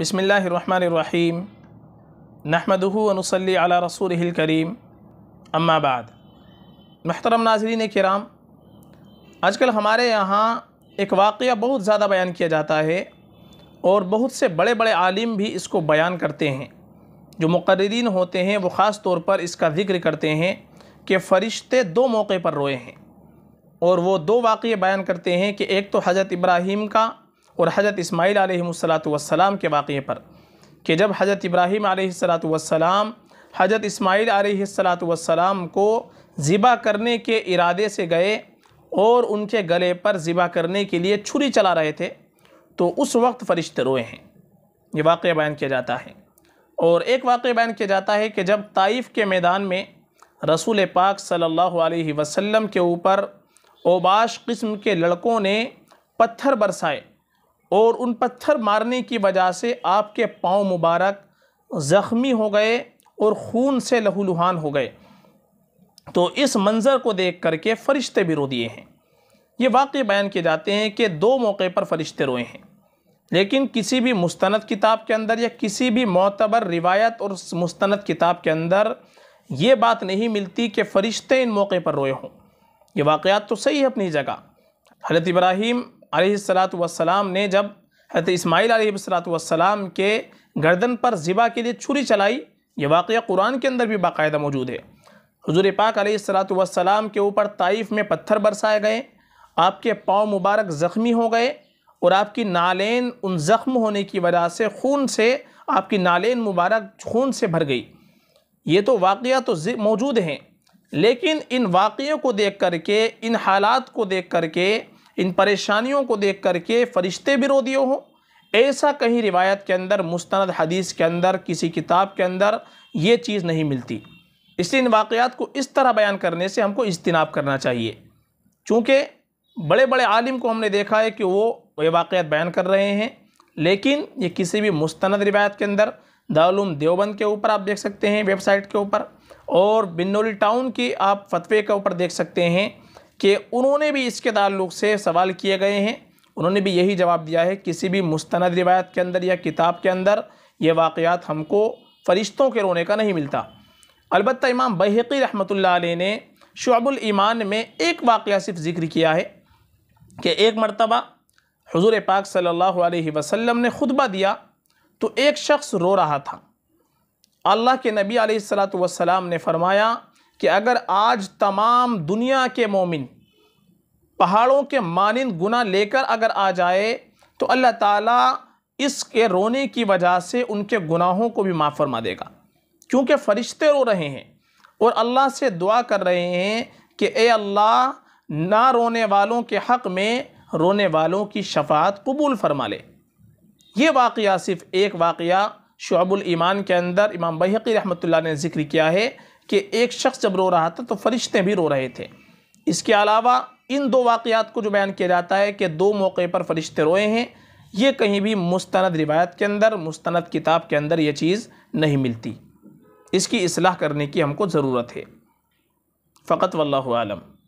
बसमीम नहमदूनसली अला रसूल करीम अम्माबाद महतरम नाजरीन कराम आजकल हमारे यहाँ एक वाक़ बहुत ज़्यादा बयान किया जाता है और बहुत से बड़े बड़े आलिम भी इसको बयान करते हैं जो मुकर्रीन होते हैं वो ख़ास तौर पर इसका ज़िक्र करते हैं कि फ़रिश्ते दो मौके पर रोए हैं और वो दो वाक़ बयान करते हैं कि एक तो हज़रत इब्राहीम का और हज़रत इसमाईल आलतम के वाक़े पर कि जब हज़रत इब्राहीम आलतम हज़रत इसमाईल आलतम को ज़िबा करने के इरादे से गए और उनके गले पर ज़िबा करने के लिए छुरी चला रहे थे तो उस वक्त फ़रिश्ते रोए हैं ये वाक़ बयान किया जाता है और एक वाक़ बयान किया जाता है कि जब ताइफ़ के मैदान में रसूल पाक सल्लल्लाहु अलैहि वसल्लम के ऊपर ओबाश किस्म के लड़कों ने पत्थर बरसाए और उन पत्थर मारने की वजह से आपके पाँव मुबारक ज़ख्मी हो गए और खून से लहूलुहान हो गए तो इस मंज़र को देख करके फ़रिश्ते भी रो दिए हैं ये वाक़ बयान किए जाते हैं कि दो मौके पर फ़रिश्ते रोए हैं लेकिन किसी भी मुस्ंद किताब के अंदर या किसी भी मोतबर रिवायत और मुस्ंद किताब के अंदर ये बात नहीं मिलती कि फ़रिश्ते इन मौके पर रोए हों ये वाक़ात तो सही है अपनी जगह हजरत इब्राहिम सलात वसलाम ने जब हजरत इसमाईल सलात वसलाम के गर्दन पर ज़िबा के लिए छुरी चलाई ये वाक़ कुरान के अंदर भी बाकायदा मौजूद है हजूर पाक सलात के ऊपर ताइफ़ में पत्थर बरसाए गए आपके पाँव मुबारक ज़ख्मी हो गए और आपकी नालेन उन ज़ख्म होने की वजह से खून से आपकी नालें मुबारक खून से भर गई ये तो वाक़ तो मौजूद हैं लेकिन इन वाक़ों को देख कर के इन हालात को देख कर के इन परेशानियों को देख करके फ़रिश्ते विरोधी हों ऐसा कहीं रिवायत के अंदर मुस्ंद हदीस के अंदर किसी किताब के अंदर ये चीज़ नहीं मिलती इसलिए इन वाक़ात को इस तरह बयान करने से हमको इज्तनाब करना चाहिए चूँकि बड़े बड़े आलिम को हमने देखा है कि वो ये वाक़ात बयान कर रहे हैं लेकिन ये किसी भी मुस्ंद रिवायत के अंदर दारूम देवबंद के ऊपर आप देख सकते हैं वेबसाइट के ऊपर और बिन्नौली टाउन की आप फतवे के ऊपर देख सकते हैं कि उन्होंने भी इसके ताल्लुक से सवाल किए गए हैं उन्होंने भी यही जवाब दिया है किसी भी मुस्तंद रिवायत के अंदर या किताब के अंदर ये वाक़ात हमको फ़रिश्तों के रोने का नहीं मिलता अलबत् इमाम बहकी रहमत ने शुबुल ईमान में एक वाक़ सिर्फ ज़िक्र किया है कि एक मरतबा हजूर पाक सल्ला वसम ने खुतबा दिया तो एक शख्स रो रहा था अल्लाह के नबी वसलाम ने फरमाया कि अगर आज तमाम दुनिया के मोमिन पहाड़ों के मानंद गुना लेकर अगर आ जाए तो अल्लाह ताला इसके रोने की वजह से उनके गुनाहों को भी माफ़ फरमा देगा क्योंकि फ़रिश्ते रो रहे हैं और अल्लाह से दुआ कर रहे हैं कि ए अल्लाह ना रोने वालों के हक़ में रोने वालों की शफात कबूल फरमा ले ये वाक़ सिर्फ़ एक वाक़ शुबुल ईमान के अंदर इमाम बहकी रहमत ने जिक्र किया है कि एक शख्स जब रो रहा था तो फरिश्ते भी रो रहे थे इसके अलावा इन दो वाक़ात को जो बयान किया जाता है कि दो मौके पर फरिश्ते रोए हैं ये कहीं भी मुस्ंद रिवायत के अंदर मुस्ंद किताब के अंदर ये चीज़ नहीं मिलती इसकी असलाह करने की हमको ज़रूरत है फ़कत वल्लम